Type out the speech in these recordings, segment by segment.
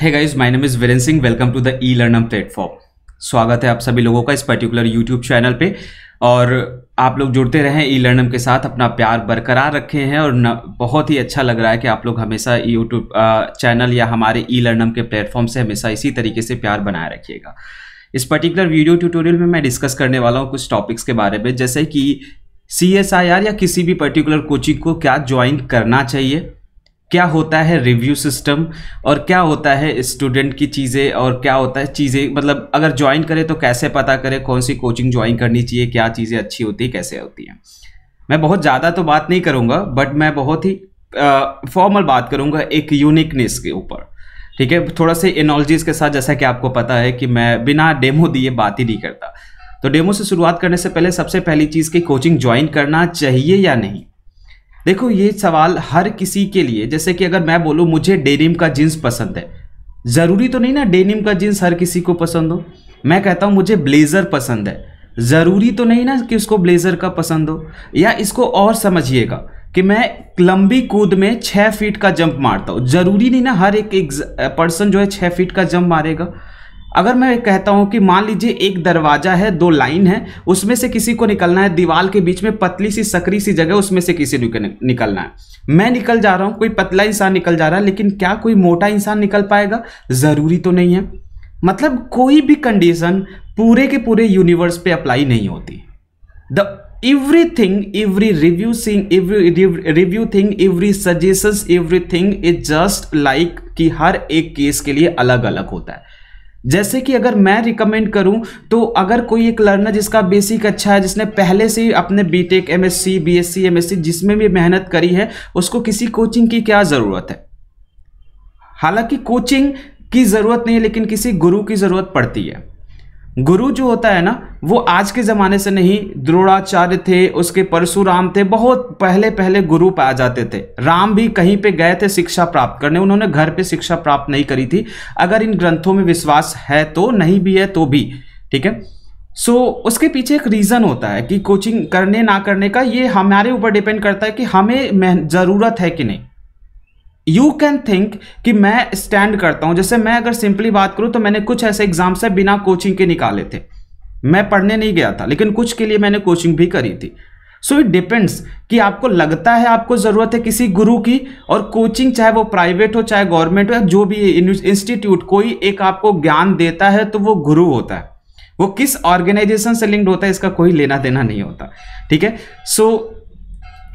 है guys my name is Viren Singh welcome to the E learnam platform स्वागत है आप सभी लोगों का इस पर्टिकुलर यूट्यूब चैनल पे और आप लोग जुड़ते रहें ई लर्नम के साथ अपना प्यार बरकरार रखे हैं और न, बहुत ही अच्छा लग रहा है कि आप लोग हमेशा यूट्यूब चैनल या हमारे ई लर्नम के प्लेटफॉर्म से हमेशा इसी तरीके से प्यार बनाए रखिएगा इस पर्टिकुलर वीडियो ट्यूटोरियल में मैं डिस्कस करने वाला हूँ कुछ टॉपिक्स के बारे में जैसे कि सी या किसी भी पर्टिकुलर कोचिंग को क्या ज्वाइन करना चाहिए क्या होता है रिव्यू सिस्टम और क्या होता है स्टूडेंट की चीज़ें और क्या होता है चीज़ें मतलब अगर ज्वाइन करें तो कैसे पता करें कौन सी कोचिंग ज्वाइन करनी चाहिए क्या चीज़ें अच्छी होती है कैसे होती हैं मैं बहुत ज़्यादा तो बात नहीं करूँगा बट मैं बहुत ही फॉर्मल बात करूँगा एक यूनिकनेस के ऊपर ठीक है थोड़ा से एनोलॉजीज के साथ जैसा कि आपको पता है कि मैं बिना डेमो दिए बात ही नहीं करता तो डेमो से शुरुआत करने से पहले सबसे पहली चीज़ की कोचिंग ज्वाइन करना चाहिए या नहीं देखो ये सवाल हर किसी के लिए जैसे कि अगर मैं बोलूँ मुझे डेनिम का जीन्स पसंद है ज़रूरी तो नहीं ना डेनिम का जीन्स हर किसी को पसंद हो मैं कहता हूँ मुझे ब्लेज़र पसंद है ज़रूरी तो नहीं ना कि उसको ब्लेज़र का पसंद हो या इसको और समझिएगा कि मैं लंबी कूद में छः फीट का जंप मारता हूँ ज़रूरी नहीं ना हर एक, एक पर्सन जो है छः फीट का जंप मारेगा अगर मैं कहता हूं कि मान लीजिए एक दरवाजा है दो लाइन है उसमें से किसी को निकलना है दीवार के बीच में पतली सी सकरी सी जगह उसमें से किसी को निकलना है मैं निकल जा रहा हूं कोई पतला इंसान निकल जा रहा है लेकिन क्या कोई मोटा इंसान निकल पाएगा ज़रूरी तो नहीं है मतलब कोई भी कंडीशन पूरे के पूरे यूनिवर्स पे अप्लाई नहीं होती the every review thing every review thing every suggestion everything is just like कि हर एक केस के लिए अलग अलग होता है जैसे कि अगर मैं रिकमेंड करूं तो अगर कोई एक लर्नर जिसका बेसिक अच्छा है जिसने पहले से ही अपने बीटेक एमएससी बीएससी एमएससी जिसमें भी मेहनत करी है उसको किसी कोचिंग की क्या ज़रूरत है हालांकि कोचिंग की ज़रूरत नहीं है लेकिन किसी गुरु की ज़रूरत पड़ती है गुरु जो होता है ना वो आज के ज़माने से नहीं द्रोणाचार्य थे उसके परशुराम थे बहुत पहले पहले गुरु पाए जाते थे राम भी कहीं पे गए थे शिक्षा प्राप्त करने उन्होंने घर पे शिक्षा प्राप्त नहीं करी थी अगर इन ग्रंथों में विश्वास है तो नहीं भी है तो भी ठीक है सो so, उसके पीछे एक रीज़न होता है कि कोचिंग करने ना करने का ये हमारे ऊपर डिपेंड करता है कि हमें ज़रूरत है कि नहीं यू कैन थिंक कि मैं स्टैंड करता हूं जैसे मैं अगर सिंपली बात करूं तो मैंने कुछ ऐसे एग्जाम्स है बिना कोचिंग के निकाले थे मैं पढ़ने नहीं गया था लेकिन कुछ के लिए मैंने कोचिंग भी करी थी सो इट डिपेंड्स कि आपको लगता है आपको ज़रूरत है किसी गुरु की और कोचिंग चाहे वो प्राइवेट हो चाहे गवर्नमेंट हो या जो भी इंस्टीट्यूट कोई एक आपको ज्ञान देता है तो वो गुरु होता है वो किस ऑर्गेनाइजेशन से लिंक्ड होता है इसका कोई लेना देना नहीं होता ठीक है so so,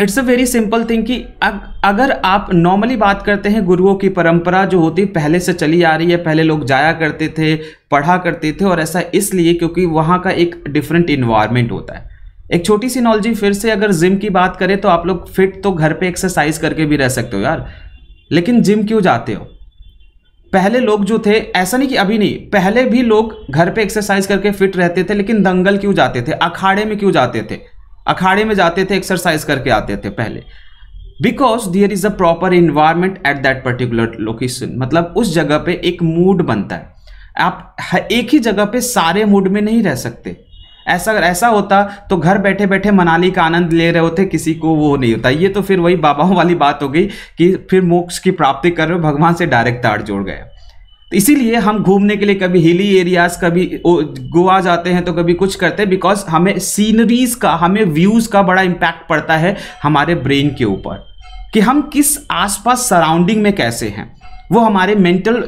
it's a very simple thing कि अग, अगर आप नॉर्मली बात करते हैं गुरुओं की परंपरा जो होती है पहले से चली आ रही है पहले लोग जाया करते थे पढ़ा करते थे और ऐसा इसलिए क्योंकि वहाँ का एक डिफरेंट इन्वायरमेंट होता है एक छोटी सी नॉलेजी फिर से अगर जिम की बात करें तो आप लोग फिट तो घर पे एक्सरसाइज करके भी रह सकते हो यार लेकिन जिम क्यों जाते हो पहले लोग जो थे ऐसा नहीं कि अभी नहीं पहले भी लोग घर पे एक्सरसाइज करके फिट रहते थे लेकिन दंगल क्यों जाते थे अखाड़े में क्यों जाते थे अखाड़े में जाते थे एक्सरसाइज करके आते थे पहले because there is a proper environment at that particular location मतलब उस जगह पे एक मूड बनता है आप एक ही जगह पे सारे मूड में नहीं रह सकते ऐसा ऐसा होता तो घर बैठे बैठे मनाली का आनंद ले रहे होते किसी को वो नहीं होता ये तो फिर वही बाबाओं वाली बात हो गई कि फिर मोक्ष की प्राप्ति कर रहे हो भगवान से डायरेक्ट तार जोड़ गए तो इसीलिए हम घूमने के लिए कभी हिली एरियाज कभी गोवा जाते हैं तो कभी कुछ करते हैं बिकॉज हमें सीनरीज का हमें व्यूज का बड़ा इम्पैक्ट पड़ता है हमारे ब्रेन के ऊपर कि हम किस आसपास सराउंडिंग में कैसे हैं वो हमारे मेंटल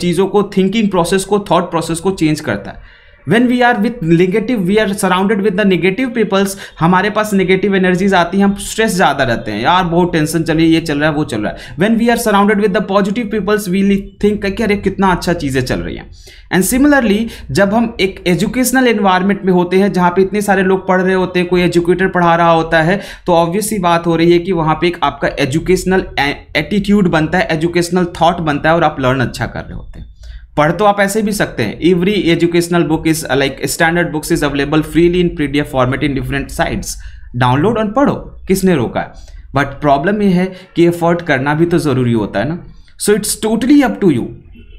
चीज़ों को थिंकिंग प्रोसेस को थॉट प्रोसेस को चेंज करता है when we are with negative we are surrounded with the negative peoples हमारे पास निगेटिव एनर्जीज आती हैं हम स्ट्रेस ज़्यादा रहते हैं यार बहुत टेंशन चल रही है ये चल रहा है वो चल रहा है when we are surrounded with the positive peoples we think कि अरे कितना अच्छा चीज़ें चल रही हैं एंड सिमिलरली जब हम एक एजुकेशनल इन्वायरमेंट में होते हैं जहाँ पर इतने सारे लोग पढ़ रहे होते हैं कोई एजुकेटर पढ़ा रहा होता है तो ऑब्वियसली बात हो रही है कि वहाँ पर एक आपका एजुकेशनल एटीट्यूड बनता है एजुकेशनल थाट बनता है और आप लर्न अच्छा कर रहे होते हैं पढ़ तो आप ऐसे भी सकते हैं every educational book is like standard books is available freely in PDF format in different sites download और पढ़ो किसने रोका है बट प्रॉब्लम यह है कि एफर्ट करना भी तो ज़रूरी होता है ना so it's totally up to you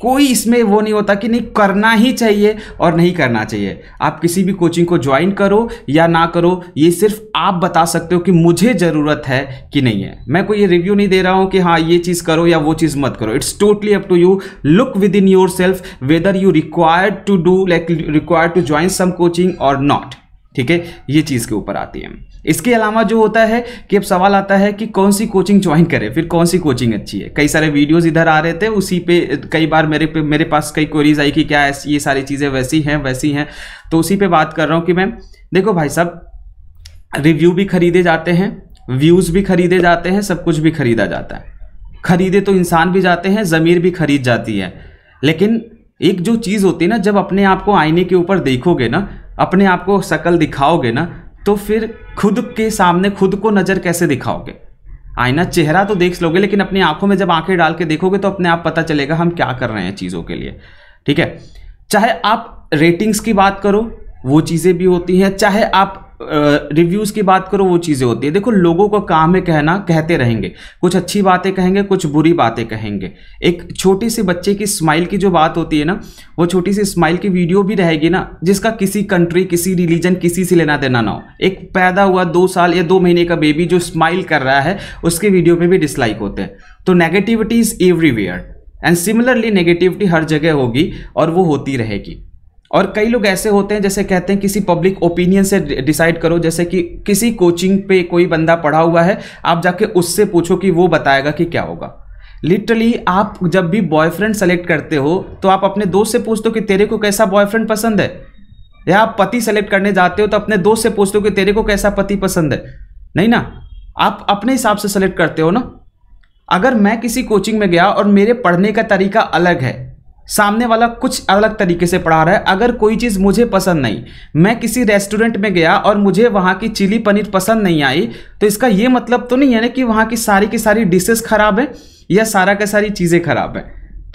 कोई इसमें वो नहीं होता कि नहीं करना ही चाहिए और नहीं करना चाहिए आप किसी भी कोचिंग को ज्वाइन करो या ना करो ये सिर्फ आप बता सकते हो कि मुझे ज़रूरत है कि नहीं है मैं कोई ये रिव्यू नहीं दे रहा हूँ कि हाँ ये चीज़ करो या वो चीज़ मत करो it's totally up to you look within yourself whether you required to do like required to join some coaching और नॉट ठीक है ये चीज़ के ऊपर आती है इसके अलावा जो होता है कि अब सवाल आता है कि कौन सी कोचिंग ज्वाइन करें फिर कौन सी कोचिंग अच्छी है कई सारे वीडियोस इधर आ रहे थे उसी पे कई बार मेरे पे मेरे पास कई क्वेरीज आई कि क्या ये सारी चीज़ें वैसी हैं वैसी हैं तो उसी पे बात कर रहा हूँ कि मैं देखो भाई साहब रिव्यू भी खरीदे जाते हैं व्यूज़ भी खरीदे जाते हैं सब कुछ भी खरीदा जाता है खरीदे तो इंसान भी जाते हैं ज़मीर भी खरीद जाती है लेकिन एक जो चीज़ होती है ना जब अपने आप को आईने के ऊपर देखोगे ना अपने आप को शकल दिखाओगे ना तो फिर खुद के सामने खुद को नज़र कैसे दिखाओगे आईना चेहरा तो देख लोगे लेकिन अपनी आंखों में जब आंखें डाल के देखोगे तो अपने आप पता चलेगा हम क्या कर रहे हैं चीज़ों के लिए ठीक है चाहे आप रेटिंग्स की बात करो वो चीज़ें भी होती हैं चाहे आप रिव्यूज़ की बात करो वो चीज़ें होती है देखो लोगों का काम है कहना कहते रहेंगे कुछ अच्छी बातें कहेंगे कुछ बुरी बातें कहेंगे एक छोटी सी बच्चे की स्माइल की जो बात होती है ना वो छोटी सी स्माइल की वीडियो भी रहेगी ना जिसका किसी कंट्री किसी रिलीजन किसी से लेना देना ना हो एक पैदा हुआ दो साल या दो महीने का बेबी जो स्माइल कर रहा है उसके वीडियो पर भी डिसलाइक होते हैं तो negativity is everywhere and similarly negativity हर जगह होगी और वो होती रहेगी और कई लोग ऐसे होते हैं जैसे कहते हैं किसी पब्लिक ओपिनियन से डिसाइड करो जैसे कि किसी कोचिंग पे कोई बंदा पढ़ा हुआ है आप जाके उससे पूछो कि वो बताएगा कि क्या होगा लिटरली आप जब भी बॉयफ्रेंड सेलेक्ट करते हो तो आप अपने दोस्त से पूछते हो कि तेरे को कैसा बॉयफ्रेंड पसंद है या आप पति सेलेक्ट करने जाते हो तो अपने दोस्त से पूछते हो कि तेरे को कैसा पति पसंद है नहीं ना आप अपने हिसाब से सेलेक्ट करते हो ना अगर मैं किसी कोचिंग में गया और मेरे पढ़ने का तरीका अलग है सामने वाला कुछ अलग तरीके से पढ़ा रहा है अगर कोई चीज़ मुझे पसंद नहीं मैं किसी रेस्टोरेंट में गया और मुझे वहाँ की चिली पनीर पसंद नहीं आई तो इसका ये मतलब तो नहीं है ना कि वहाँ की सारी की सारी डिशेज़ ख़राब है या सारा का सारी चीज़ें ख़राब है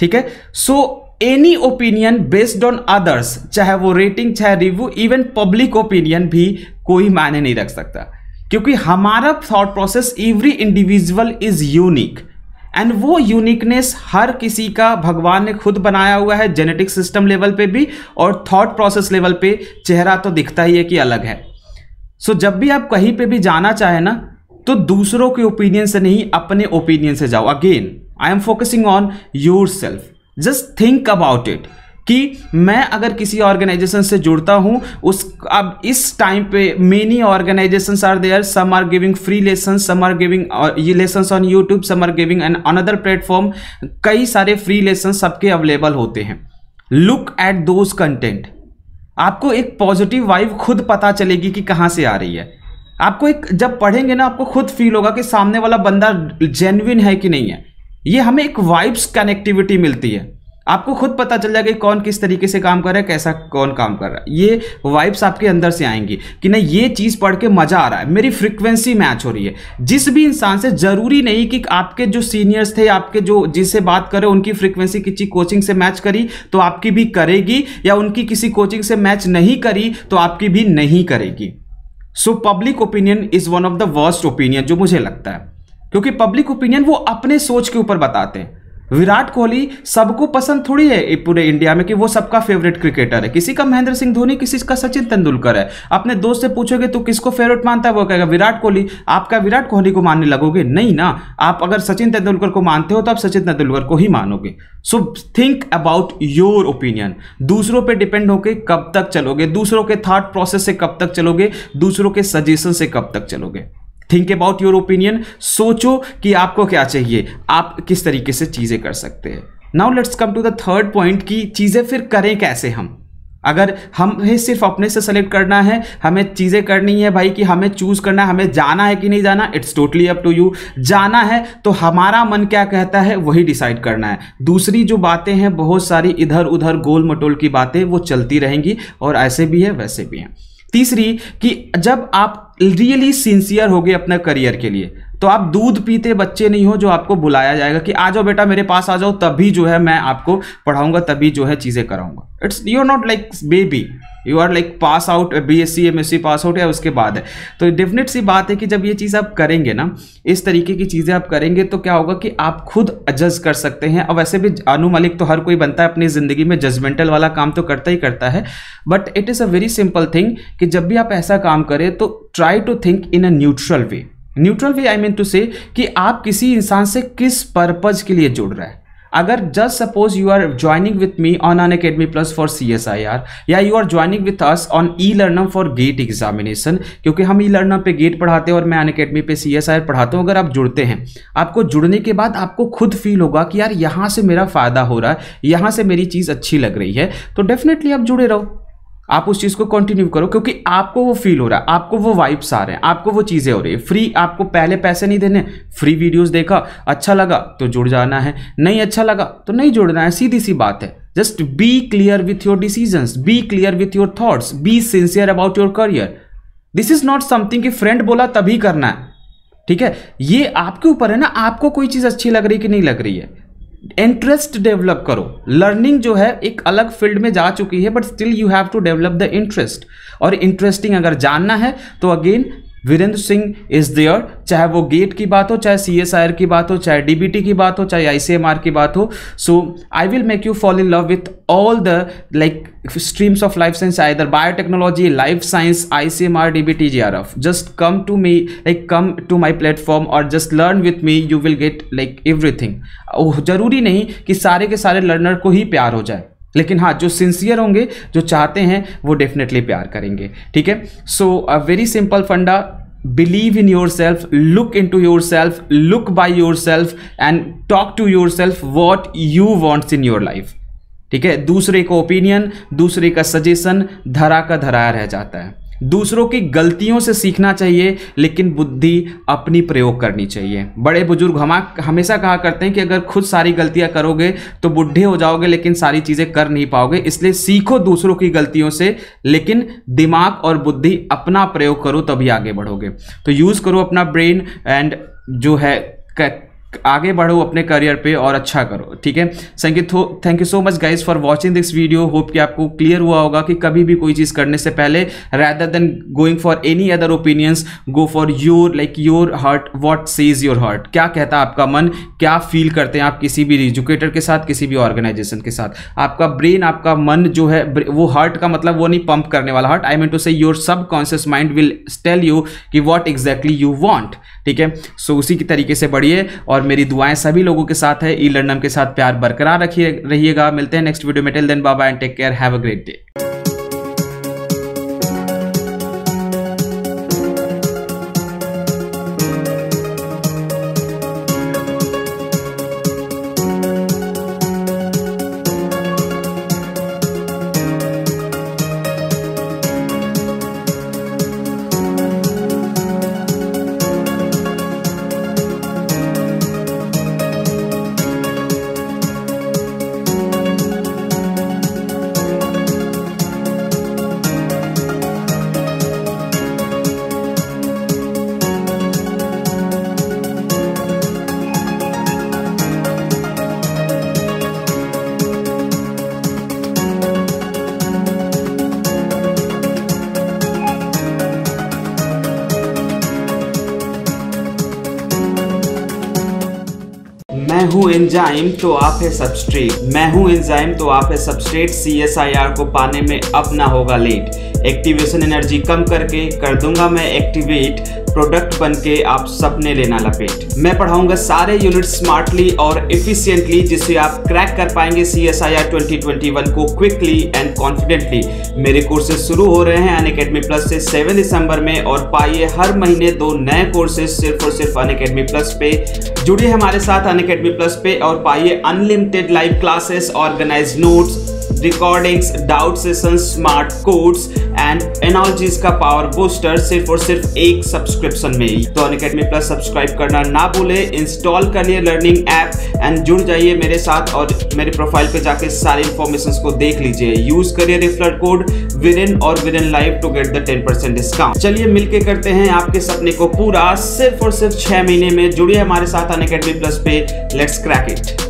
ठीक है so any opinion based on others चाहे वो रेटिंग चाहे रिव्यू इवन पब्लिक ओपिनियन भी कोई मायने नहीं रख सकता क्योंकि हमारा thought process every individual is unique and वो यूनिकनेस हर किसी का भगवान ने खुद बनाया हुआ है जेनेटिक सिस्टम लेवल पे भी और थॉट प्रोसेस लेवल पे चेहरा तो दिखता ही है कि अलग है सो so, जब भी आप कहीं पे भी जाना चाहे ना तो दूसरों के ओपिनियन से नहीं अपने ओपिनियन से जाओ again I am focusing on yourself just think about it कि मैं अगर किसी ऑर्गेनाइजेशन से जुड़ता हूँ उस अब इस टाइम पे many organisations are there some are giving free lesson some are giving ये on YouTube some are giving an another platform कई सारे फ्री लेसन सबके अवेलेबल होते हैं लुक एट दोज कंटेंट आपको एक पॉजिटिव वाइव खुद पता चलेगी कि कहाँ से आ रही है आपको एक जब पढ़ेंगे ना आपको खुद फील होगा कि सामने वाला बंदा जेन्युइन है कि नहीं है ये हमें एक वाइब्स कनेक्टिविटी मिलती है आपको खुद पता चल जाएगा कि कौन किस तरीके से काम कर रहा है कैसा कौन काम कर रहा है ये वाइब्स आपके अंदर से आएंगी कि नहीं ये चीज़ पढ़ के मज़ा आ रहा है मेरी फ्रिक्वेंसी मैच हो रही है जिस भी इंसान से ज़रूरी नहीं कि आपके जो सीनियर्स थे आपके जो जिससे बात करें उनकी फ्रिक्वेंसी किसी कोचिंग से मैच करी तो आपकी भी करेगी या उनकी किसी कोचिंग से मैच नहीं करी तो आपकी भी नहीं करेगी so public opinion is one of the worst opinion जो मुझे लगता है क्योंकि पब्लिक ओपिनियन वो अपने सोच के ऊपर बताते हैं विराट कोहली सबको पसंद थोड़ी है पूरे इंडिया में कि वो सबका फेवरेट क्रिकेटर है किसी का महेंद्र सिंह धोनी किसी का सचिन तेंदुलकर है अपने दोस्त से पूछोगे तो किसको फेवरेट मानता है वो कहेगा विराट कोहली आपका विराट कोहली को मानने लगोगे नहीं ना आप अगर सचिन तेंदुलकर को मानते हो तो आप सचिन तेंदुलकर को ही मानोगे so think about your opinion दूसरों पर डिपेंड होके कब तक चलोगे दूसरों के थाट प्रोसेस से कब तक चलोगे दूसरों के सजेशन से कब तक चलोगे थिंक अबाउट योर ओपिनियन सोचो कि आपको क्या चाहिए आप किस तरीके से चीज़ें कर सकते हैं now let's come to the third point कि चीज़ें फिर करें कैसे हम अगर हमें सिर्फ अपने से सेलेक्ट करना है हमें चीज़ें करनी है भाई कि हमें चूज़ करना है हमें जाना है कि नहीं जाना it's totally up to you जाना है तो हमारा मन क्या कहता है वही डिसाइड करना है दूसरी जो बातें हैं बहुत सारी इधर उधर गोल मटोल की बातें वो चलती रहेंगी और ऐसे भी है वैसे भी हैं तीसरी कि जब आप रियली सिंसियर हो गए अपने करियर के लिए तो आप दूध पीते बच्चे नहीं हो जो आपको बुलाया जाएगा कि आ जाओ बेटा मेरे पास आ जाओ तभी जो है मैं आपको पढ़ाऊंगा तभी जो है चीज़ें कराऊंगा it's you are not like baby you are like pass out B S C M S C pass out या उसके बाद है तो डेफिनेट सी बात है कि जब ये चीज़ आप करेंगे ना इस तरीके की चीज़ें आप करेंगे तो क्या होगा कि आप खुद एडजस्ट कर सकते हैं और वैसे भी अनु मलिक तो हर कोई बनता है अपनी ज़िंदगी में जजमेंटल वाला काम तो करता ही करता है but it is a very simple thing कि जब भी आप ऐसा काम करें तो try to think in a neutral way neutral way I mean to say कि आप किसी इंसान से किस पर्पज के लिए जुड़ रहे हैं अगर just suppose you are joining with me on Unacademy plus for C S I R या you are joining with us on E learnam for GATE examination क्योंकि हम ई लर्नम पे गेट पढ़ाते हैं और मैं अन अकेडमी पे सी एस आई आर पढ़ाता हूँ अगर आप जुड़ते हैं आपको जुड़ने के बाद आपको खुद फील होगा कि यार यहाँ से मेरा फ़ायदा हो रहा है यहाँ से मेरी चीज़ अच्छी लग रही है तो डेफिनेटली आप जुड़े रहो आप उस चीज़ को कंटिन्यू करो क्योंकि आपको वो फील हो रहा है आपको वो वाइब्स आ रहे हैं आपको वो चीज़ें हो रही है फ्री आपको पहले पैसे नहीं देने फ्री वीडियोस देखा अच्छा लगा तो जुड़ जाना है नहीं अच्छा लगा तो नहीं जुड़ना है सीधी सी बात है just be clear with your decisions be clear with your thoughts be sincere about your career this is not something कि फ्रेंड बोला तभी करना है ठीक है ये आपके ऊपर है ना आपको कोई चीज़ अच्छी लग रही कि नहीं लग रही है इंटरेस्ट डेवलप करो लर्निंग जो है एक अलग फील्ड में जा चुकी है but still you have to develop the interest और इंटरेस्टिंग अगर जानना है तो again Virendra Singh is there चाहे वो गेट की बात हो चाहे सी एस आई आर की बात हो चाहे डी बी टी की बात हो चाहे आई सी एम आर की बात हो so I will make you fall in love with all the like streams of life science I biotechnology life science I C M R D B T G R F just come to me like come to my platform और just learn with me you will get like everything जरूरी नहीं कि सारे के सारे learner को ही प्यार हो जाए लेकिन हाँ जो सिंसियर होंगे जो चाहते हैं वो डेफिनेटली प्यार करेंगे ठीक है so a very simple funda believe in yourself look into yourself look by yourself and talk to yourself what you wants in your life ठीक है दूसरे का ओपिनियन दूसरे का सजेशन धरा का धराया रह जाता है दूसरों की गलतियों से सीखना चाहिए लेकिन बुद्धि अपनी प्रयोग करनी चाहिए बड़े बुजुर्ग हम हमेशा कहा करते हैं कि अगर खुद सारी गलतियां करोगे तो बुढ़े हो जाओगे लेकिन सारी चीज़ें कर नहीं पाओगे इसलिए सीखो दूसरों की गलतियों से लेकिन दिमाग और बुद्धि अपना प्रयोग करो तभी आगे बढ़ोगे तो यूज़ करो अपना ब्रेन एंड जो है आगे बढ़ो अपने करियर पे और अच्छा करो ठीक है thank you thank you so much guys for watching this video hope कि आपको क्लियर हुआ होगा कि कभी भी कोई चीज़ करने से पहले rather than going for any other opinions go for your like your heart what says your heart क्या कहता है आपका मन क्या फील करते हैं आप किसी भी एजुकेटर के साथ किसी भी ऑर्गेनाइजेशन के साथ आपका ब्रेन आपका मन जो है वो हार्ट का मतलब वो नहीं पंप करने वाला heart I mean to say your conscious mind will tell you कि वॉट एग्जैक्टली यू वॉन्ट ठीक है सो उसी के तरीके से बढ़िए और मेरी दुआएं सभी लोगों के साथ है ई लर्नम के साथ प्यार बरकरार रखिए रहिएगा मिलते हैं नेक्स्ट वीडियो में till then bye bye and take care have a great day हूँ एंजाइम तो आप है सबस्ट्रेट मैं हूँ एंजाइम तो आप है सबस्ट्रेट सी को पाने में अब ना होगा लेट एक्टिवेशन एनर्जी कम करके कर दूंगा मैं एक्टिवेट प्रोडक्ट बनके आप सपने लेना लपेट मैं पढ़ाऊंगा सारे यूनिट स्मार्टली और इफिशियंटली जिससे आप क्रैक कर पाएंगे C S I R twenty twenty one को क्विकली एंड कॉन्फिडेंटली मेरे कोर्सेज शुरू हो रहे हैं अन अकेडमी प्लस से सेवन दिसंबर में और पाइए हर महीने दो नए कोर्सेज सिर्फ और सिर्फ अन अकेडमी प्लस पे जुड़िए हमारे साथ अन अकेडमी प्लस पे और पाइए unlimited live classes organise notes recordings doubt session smart codes and analogies का पावर बूस्टर सिर्फ और सिर्फ एक सब्सक्रिप्शन में ही तो अनकेडमी प्लस सब्सक्राइब करना ना भूले इंस्टॉल करिए लर्निंग ऐप एंड जुड़ जाइए मेरे साथ और मेरे प्रोफाइल पे जाके सारे इन्फॉर्मेशन को देख लीजिए यूज करिए रिफ्लर कोड विन और win live to get the ten percent discount चलिए मिलके करते हैं आपके सपने को पूरा सिर्फ और सिर्फ छह महीने में जुड़िए हमारे साथ अन प्लस पे लेट्स क्रैक इट